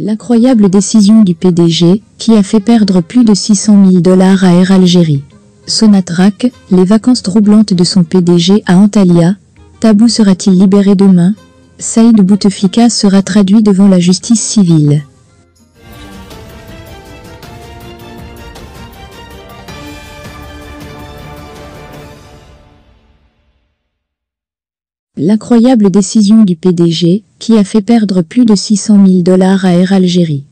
L'incroyable décision du PDG, qui a fait perdre plus de 600 000 dollars à Air Algérie. Sonatrac, les vacances troublantes de son PDG à Antalya. Tabou sera-t-il libéré demain Saïd Bouteflika sera traduit devant la justice civile. L'incroyable décision du PDG, qui a fait perdre plus de 600 000 dollars à Air Algérie.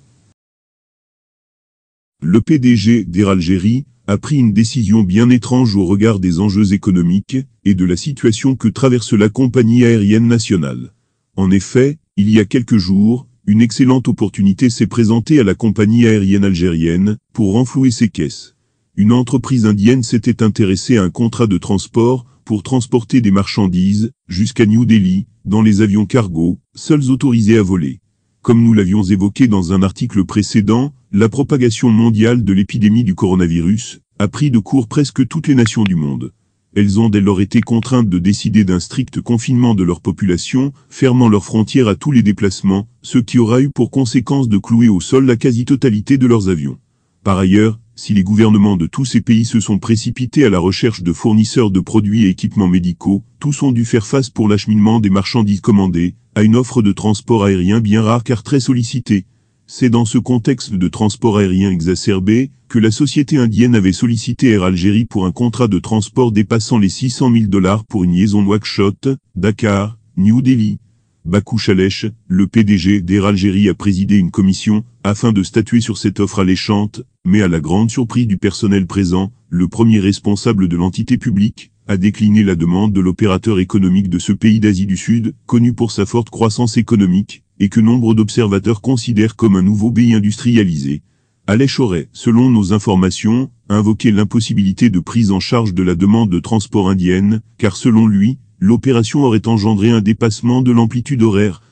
Le PDG d'Air Algérie a pris une décision bien étrange au regard des enjeux économiques et de la situation que traverse la compagnie aérienne nationale. En effet, il y a quelques jours, une excellente opportunité s'est présentée à la compagnie aérienne algérienne pour renflouer ses caisses. Une entreprise indienne s'était intéressée à un contrat de transport pour transporter des marchandises jusqu'à New Delhi dans les avions cargo, seuls autorisés à voler. Comme nous l'avions évoqué dans un article précédent, la propagation mondiale de l'épidémie du coronavirus a pris de court presque toutes les nations du monde. Elles ont dès lors été contraintes de décider d'un strict confinement de leur population, fermant leurs frontières à tous les déplacements, ce qui aura eu pour conséquence de clouer au sol la quasi-totalité de leurs avions. Par ailleurs, si les gouvernements de tous ces pays se sont précipités à la recherche de fournisseurs de produits et équipements médicaux, tous ont dû faire face pour l'acheminement des marchandises commandées, à une offre de transport aérien bien rare car très sollicitée. C'est dans ce contexte de transport aérien exacerbé que la société indienne avait sollicité Air Algérie pour un contrat de transport dépassant les 600 000 dollars pour une liaison Nouakchott, Dakar, New Delhi. Bakouch Alèche, le PDG d'Air Algérie a présidé une commission afin de statuer sur cette offre alléchante, mais à la grande surprise du personnel présent, le premier responsable de l'entité publique a décliné la demande de l'opérateur économique de ce pays d'Asie du Sud, connu pour sa forte croissance économique, et que nombre d'observateurs considèrent comme un nouveau pays industrialisé. Alèche aurait, selon nos informations, invoqué l'impossibilité de prise en charge de la demande de transport indienne, car selon lui, l'opération aurait engendré un dépassement de l'amplitude horaire.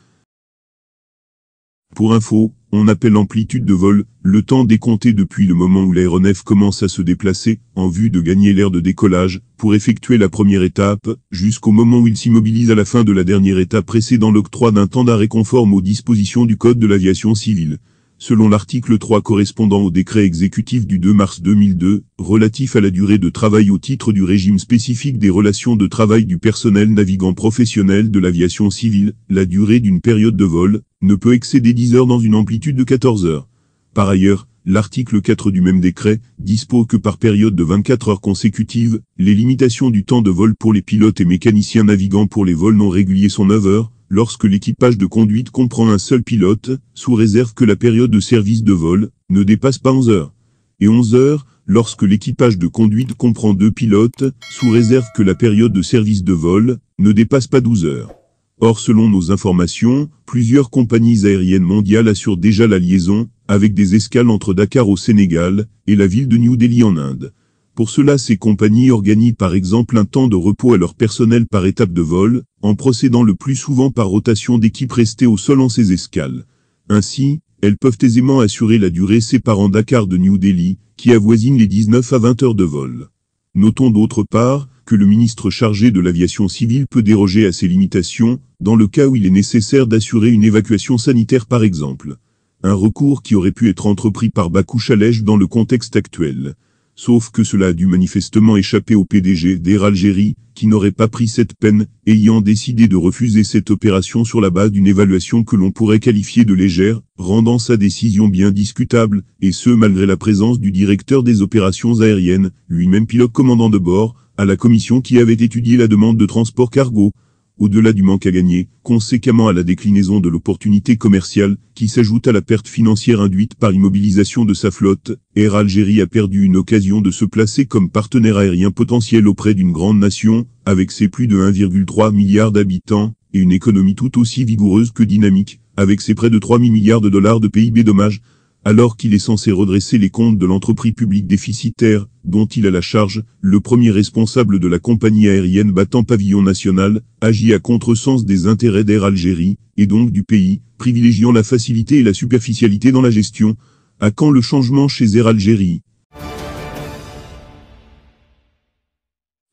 Pour info, on appelle amplitude de vol le temps décompté depuis le moment où l'aéronef commence à se déplacer, en vue de gagner l'air de décollage, pour effectuer la première étape, jusqu'au moment où il s'immobilise à la fin de la dernière étape précédant l'octroi d'un temps d'arrêt conforme aux dispositions du Code de l'aviation civile selon l'article 3 correspondant au décret exécutif du 2 mars 2002, relatif à la durée de travail au titre du régime spécifique des relations de travail du personnel navigant professionnel de l'aviation civile, la durée d'une période de vol ne peut excéder 10 heures dans une amplitude de 14 heures. Par ailleurs, l'article 4 du même décret dispose que par période de 24 heures consécutives, les limitations du temps de vol pour les pilotes et mécaniciens navigants pour les vols non réguliers sont 9 heures, lorsque l'équipage de conduite comprend un seul pilote, sous réserve que la période de service de vol ne dépasse pas 11 heures. Et 11 heures, lorsque l'équipage de conduite comprend deux pilotes, sous réserve que la période de service de vol ne dépasse pas 12 heures. Or, selon nos informations, plusieurs compagnies aériennes mondiales assurent déjà la liaison, avec des escales entre Dakar au Sénégal et la ville de New Delhi en Inde. Pour cela, ces compagnies organisent par exemple un temps de repos à leur personnel par étape de vol, en procédant le plus souvent par rotation d'équipes restées au sol en ces escales. Ainsi, elles peuvent aisément assurer la durée séparant Dakar de New Delhi, qui avoisine les 19 à 20 heures de vol. Notons d'autre part que le ministre chargé de l'aviation civile peut déroger à ces limitations, dans le cas où il est nécessaire d'assurer une évacuation sanitaire par exemple. Un recours qui aurait pu être entrepris par Bakou Chalège dans le contexte actuel sauf que cela a dû manifestement échapper au PDG d'Air Algérie, qui n'aurait pas pris cette peine, ayant décidé de refuser cette opération sur la base d'une évaluation que l'on pourrait qualifier de légère, rendant sa décision bien discutable, et ce malgré la présence du directeur des opérations aériennes, lui-même pilote commandant de bord, à la commission qui avait étudié la demande de transport cargo, au-delà du manque à gagner, conséquemment à la déclinaison de l'opportunité commerciale, qui s'ajoute à la perte financière induite par l'immobilisation de sa flotte, Air Algérie a perdu une occasion de se placer comme partenaire aérien potentiel auprès d'une grande nation, avec ses plus de 1,3 milliard d'habitants, et une économie tout aussi vigoureuse que dynamique, avec ses près de 3 000 milliards de dollars de PIB dommages, alors qu'il est censé redresser les comptes de l'entreprise publique déficitaire, dont il a la charge, le premier responsable de la compagnie aérienne battant pavillon national, agit à contresens des intérêts d'Air Algérie, et donc du pays, privilégiant la facilité et la superficialité dans la gestion. À quand le changement chez Air Algérie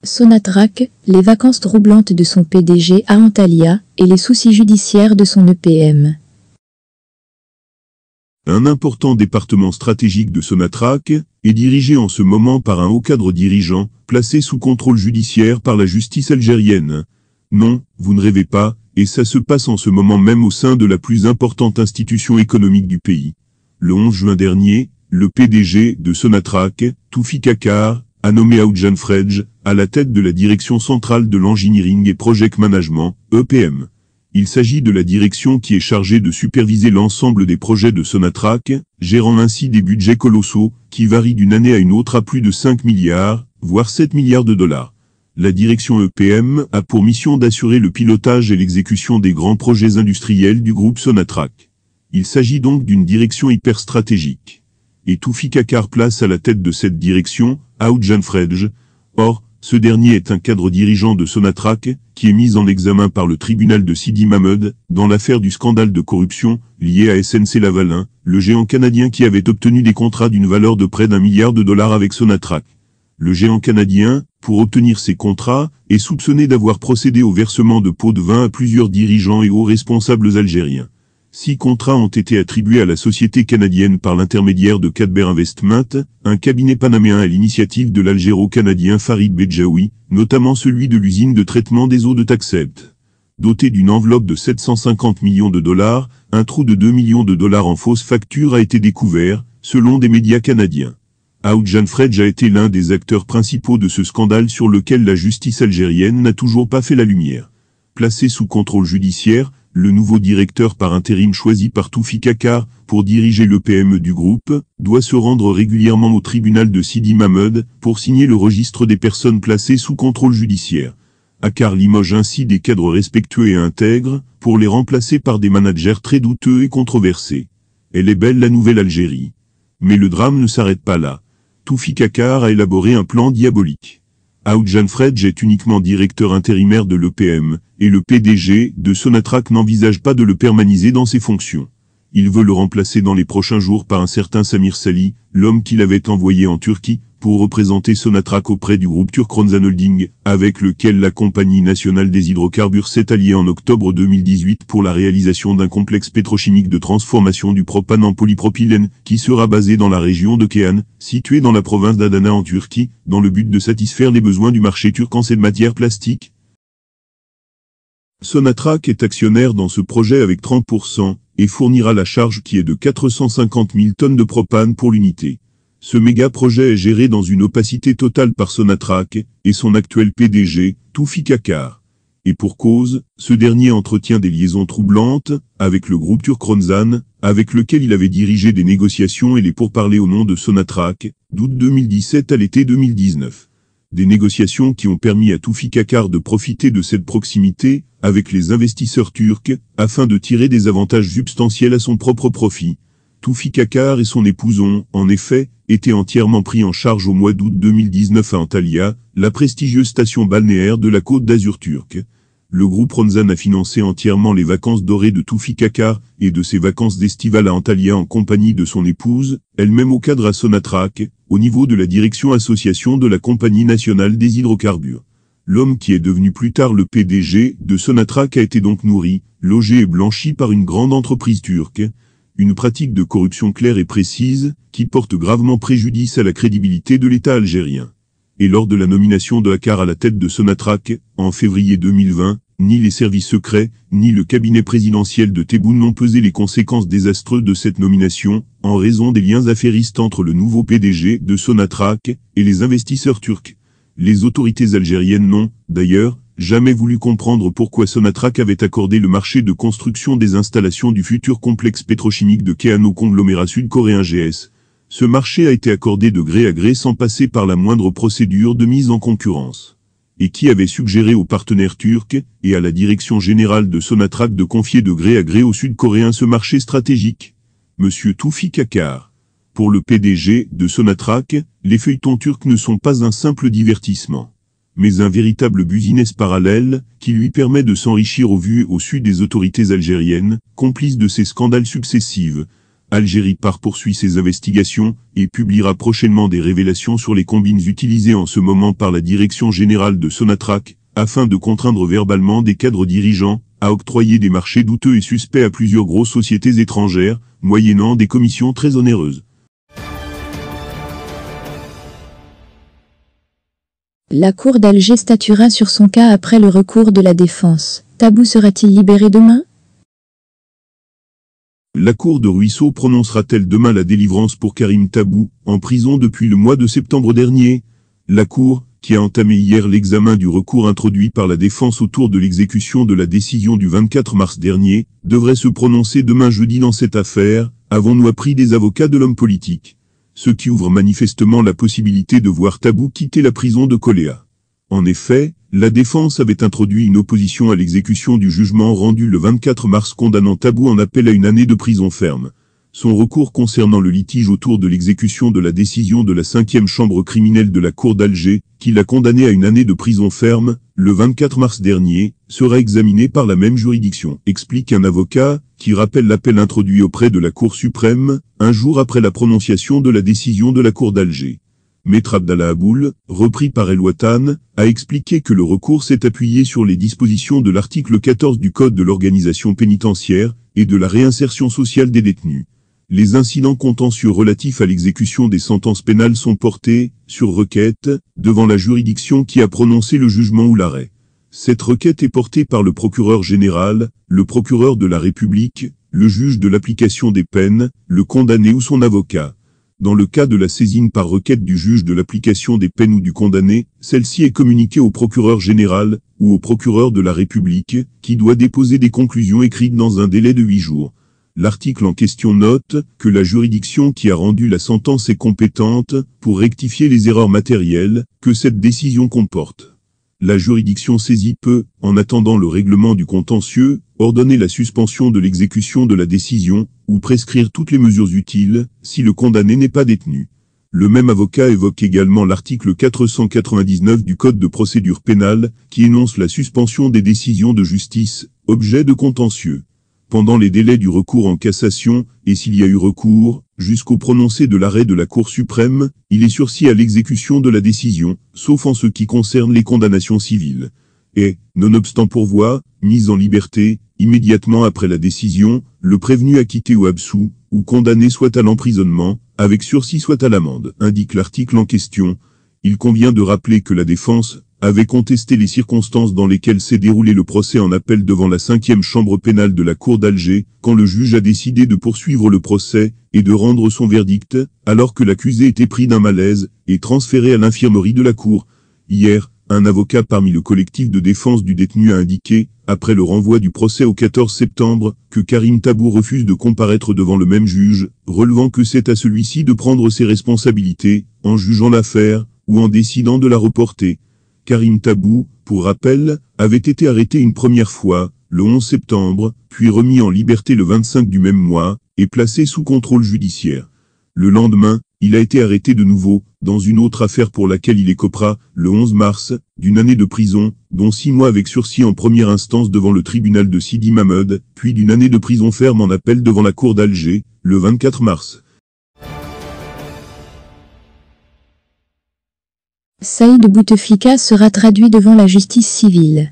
Sonatrac, les vacances troublantes de son PDG à Antalya, et les soucis judiciaires de son EPM. Un important département stratégique de Sonatrach est dirigé en ce moment par un haut cadre dirigeant, placé sous contrôle judiciaire par la justice algérienne. Non, vous ne rêvez pas, et ça se passe en ce moment même au sein de la plus importante institution économique du pays. Le 11 juin dernier, le PDG de Sonatrach, Toufi Kakar, a nommé Aoudjan Fredj, à la tête de la direction centrale de l'Engineering et Project Management, EPM. Il s'agit de la direction qui est chargée de superviser l'ensemble des projets de Sonatrach, gérant ainsi des budgets colossaux, qui varient d'une année à une autre à plus de 5 milliards, voire 7 milliards de dollars. La direction EPM a pour mission d'assurer le pilotage et l'exécution des grands projets industriels du groupe Sonatrach. Il s'agit donc d'une direction hyper stratégique. Et Toufi Kakar place à la tête de cette direction, Aoud Fredge, Or, ce dernier est un cadre dirigeant de Sonatrach, qui est mis en examen par le tribunal de Sidi Mahmoud, dans l'affaire du scandale de corruption, lié à SNC Lavalin, le géant canadien qui avait obtenu des contrats d'une valeur de près d'un milliard de dollars avec Sonatrach. Le géant canadien, pour obtenir ces contrats, est soupçonné d'avoir procédé au versement de pots de vin à plusieurs dirigeants et hauts responsables algériens. Six contrats ont été attribués à la société canadienne par l'intermédiaire de Cadber Investment, un cabinet panaméen à l'initiative de l'algéro-canadien Farid Bejaoui, notamment celui de l'usine de traitement des eaux de Taxept. Doté d'une enveloppe de 750 millions de dollars, un trou de 2 millions de dollars en fausses factures a été découvert, selon des médias canadiens. Aoudjan a été l'un des acteurs principaux de ce scandale sur lequel la justice algérienne n'a toujours pas fait la lumière. Placé sous contrôle judiciaire, le nouveau directeur par intérim choisi par Toufik pour diriger le PME du groupe doit se rendre régulièrement au tribunal de Sidi Mahmoud pour signer le registre des personnes placées sous contrôle judiciaire. Akar limoge ainsi des cadres respectueux et intègres pour les remplacer par des managers très douteux et controversés. Elle est belle la nouvelle Algérie. Mais le drame ne s'arrête pas là. Toufi Kakar a élaboré un plan diabolique. Aoudjan Fredj est uniquement directeur intérimaire de l'EPM, et le PDG de Sonatrach n'envisage pas de le permaniser dans ses fonctions. Il veut le remplacer dans les prochains jours par un certain Samir Sali, l'homme qu'il avait envoyé en Turquie, pour représenter Sonatrach auprès du groupe Turkronzan Holding, avec lequel la Compagnie Nationale des Hydrocarbures s'est alliée en octobre 2018 pour la réalisation d'un complexe pétrochimique de transformation du propane en polypropylène, qui sera basé dans la région de Kehan, située dans la province d'Adana en Turquie, dans le but de satisfaire les besoins du marché turc en cette matières plastique. Sonatrach est actionnaire dans ce projet avec 30% et fournira la charge qui est de 450 000 tonnes de propane pour l'unité. Ce méga-projet est géré dans une opacité totale par Sonatrach et son actuel PDG, Toufi Kakar. Et pour cause, ce dernier entretient des liaisons troublantes avec le groupe Turkronzan, avec lequel il avait dirigé des négociations et les pourparlers au nom de Sonatrach, d'août 2017 à l'été 2019. Des négociations qui ont permis à Toufi Kakar de profiter de cette proximité avec les investisseurs turcs afin de tirer des avantages substantiels à son propre profit. Kakar et son épouse ont, en effet, été entièrement pris en charge au mois d'août 2019 à Antalya, la prestigieuse station balnéaire de la côte d'Azur turque. Le groupe Ronzan a financé entièrement les vacances dorées de Kakar et de ses vacances d'estival à Antalya en compagnie de son épouse, elle-même au cadre à Sonatrach, au niveau de la direction association de la Compagnie nationale des hydrocarbures. L'homme qui est devenu plus tard le PDG de Sonatrach a été donc nourri, logé et blanchi par une grande entreprise turque, une pratique de corruption claire et précise, qui porte gravement préjudice à la crédibilité de l'État algérien. Et lors de la nomination de Akar à la tête de Sonatrach, en février 2020, ni les services secrets, ni le cabinet présidentiel de Tebboune n'ont pesé les conséquences désastreuses de cette nomination, en raison des liens affairistes entre le nouveau PDG de Sonatrach et les investisseurs turcs. Les autorités algériennes n'ont, d'ailleurs, jamais voulu comprendre pourquoi Sonatrach avait accordé le marché de construction des installations du futur complexe pétrochimique de Keano conglomérat sud-coréen GS. Ce marché a été accordé de gré à gré sans passer par la moindre procédure de mise en concurrence. Et qui avait suggéré aux partenaires turcs et à la direction générale de Sonatrach de confier de gré à gré aux sud-coréens ce marché stratégique Monsieur Toufi Kakar. Pour le PDG de Sonatrach, les feuilletons turcs ne sont pas un simple divertissement mais un véritable business parallèle, qui lui permet de s'enrichir au vu et au su des autorités algériennes, complices de ces scandales successives. Algérie par poursuit ses investigations et publiera prochainement des révélations sur les combines utilisées en ce moment par la direction générale de Sonatrach afin de contraindre verbalement des cadres dirigeants à octroyer des marchés douteux et suspects à plusieurs grosses sociétés étrangères, moyennant des commissions très onéreuses. La Cour d'Alger statuera sur son cas après le recours de la défense. Tabou sera-t-il libéré demain La Cour de Ruisseau prononcera-t-elle demain la délivrance pour Karim Tabou, en prison depuis le mois de septembre dernier La Cour, qui a entamé hier l'examen du recours introduit par la défense autour de l'exécution de la décision du 24 mars dernier, devrait se prononcer demain jeudi dans cette affaire, avons-nous appris des avocats de l'homme politique ce qui ouvre manifestement la possibilité de voir Tabou quitter la prison de Coléa. En effet, la défense avait introduit une opposition à l'exécution du jugement rendu le 24 mars condamnant Tabou en appel à une année de prison ferme, son recours concernant le litige autour de l'exécution de la décision de la cinquième chambre criminelle de la Cour d'Alger, qui l'a condamné à une année de prison ferme, le 24 mars dernier, sera examiné par la même juridiction, explique un avocat, qui rappelle l'appel introduit auprès de la Cour suprême, un jour après la prononciation de la décision de la Cour d'Alger. Maître Abdallah Aboul, repris par El Watan, a expliqué que le recours s'est appuyé sur les dispositions de l'article 14 du Code de l'organisation pénitentiaire et de la réinsertion sociale des détenus les incidents contentieux relatifs à l'exécution des sentences pénales sont portés, sur requête, devant la juridiction qui a prononcé le jugement ou l'arrêt. Cette requête est portée par le procureur général, le procureur de la République, le juge de l'application des peines, le condamné ou son avocat. Dans le cas de la saisine par requête du juge de l'application des peines ou du condamné, celle-ci est communiquée au procureur général ou au procureur de la République, qui doit déposer des conclusions écrites dans un délai de huit jours. L'article en question note que la juridiction qui a rendu la sentence est compétente pour rectifier les erreurs matérielles que cette décision comporte. La juridiction saisie peut, en attendant le règlement du contentieux, ordonner la suspension de l'exécution de la décision ou prescrire toutes les mesures utiles si le condamné n'est pas détenu. Le même avocat évoque également l'article 499 du Code de procédure pénale qui énonce la suspension des décisions de justice, objet de contentieux pendant les délais du recours en cassation, et s'il y a eu recours, jusqu'au prononcé de l'arrêt de la Cour suprême, il est sursis à l'exécution de la décision, sauf en ce qui concerne les condamnations civiles. Et, nonobstant pourvoi, mise en liberté, immédiatement après la décision, le prévenu acquitté ou absous, ou condamné soit à l'emprisonnement, avec sursis soit à l'amende, indique l'article en question. Il convient de rappeler que la défense, avait contesté les circonstances dans lesquelles s'est déroulé le procès en appel devant la cinquième chambre pénale de la Cour d'Alger, quand le juge a décidé de poursuivre le procès et de rendre son verdict, alors que l'accusé était pris d'un malaise et transféré à l'infirmerie de la Cour. Hier, un avocat parmi le collectif de défense du détenu a indiqué, après le renvoi du procès au 14 septembre, que Karim Tabou refuse de comparaître devant le même juge, relevant que c'est à celui-ci de prendre ses responsabilités, en jugeant l'affaire, ou en décidant de la reporter. Karim Tabou, pour rappel, avait été arrêté une première fois, le 11 septembre, puis remis en liberté le 25 du même mois, et placé sous contrôle judiciaire. Le lendemain, il a été arrêté de nouveau, dans une autre affaire pour laquelle il écopera, le 11 mars, d'une année de prison, dont six mois avec sursis en première instance devant le tribunal de Sidi Mahmoud, puis d'une année de prison ferme en appel devant la cour d'Alger, le 24 mars. Saïd Bouteflika sera traduit devant la justice civile.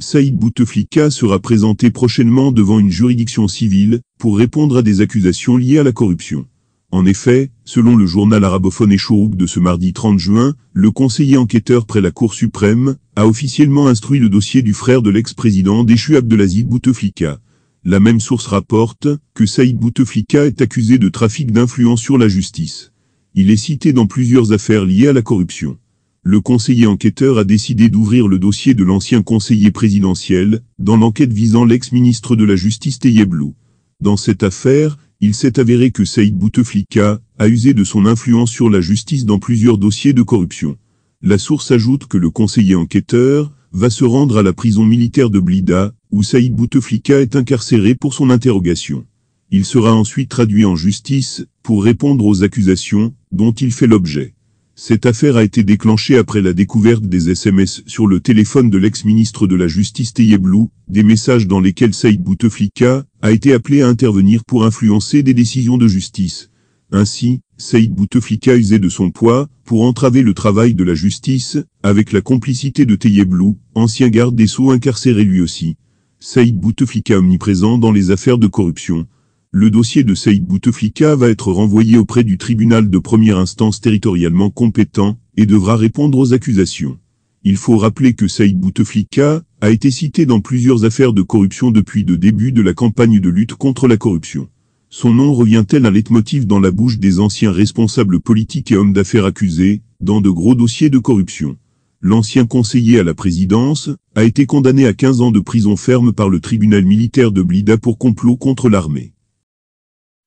Saïd Bouteflika sera présenté prochainement devant une juridiction civile pour répondre à des accusations liées à la corruption. En effet, selon le journal arabophone Echourouk de ce mardi 30 juin, le conseiller enquêteur près la Cour suprême a officiellement instruit le dossier du frère de l'ex-président déchu Abdelaziz Bouteflika. La même source rapporte que Saïd Bouteflika est accusé de trafic d'influence sur la justice. Il est cité dans plusieurs affaires liées à la corruption. Le conseiller enquêteur a décidé d'ouvrir le dossier de l'ancien conseiller présidentiel dans l'enquête visant l'ex-ministre de la Justice Teyeblou. Dans cette affaire, il s'est avéré que Saïd Bouteflika a usé de son influence sur la justice dans plusieurs dossiers de corruption. La source ajoute que le conseiller enquêteur va se rendre à la prison militaire de Blida, où Saïd Bouteflika est incarcéré pour son interrogation. Il sera ensuite traduit en justice pour répondre aux accusations dont il fait l'objet. Cette affaire a été déclenchée après la découverte des SMS sur le téléphone de l'ex-ministre de la Justice Teyeblou, des messages dans lesquels Saïd Bouteflika a été appelé à intervenir pour influencer des décisions de justice. Ainsi, Saïd Bouteflika usait de son poids pour entraver le travail de la justice, avec la complicité de Teyeblou, ancien garde des Sceaux incarcéré lui aussi. Saïd Bouteflika omniprésent dans les affaires de corruption, le dossier de Saïd Bouteflika va être renvoyé auprès du tribunal de première instance territorialement compétent et devra répondre aux accusations. Il faut rappeler que Saïd Bouteflika a été cité dans plusieurs affaires de corruption depuis le début de la campagne de lutte contre la corruption. Son nom revient-elle un leitmotiv dans la bouche des anciens responsables politiques et hommes d'affaires accusés, dans de gros dossiers de corruption l'ancien conseiller à la présidence, a été condamné à 15 ans de prison ferme par le tribunal militaire de Blida pour complot contre l'armée.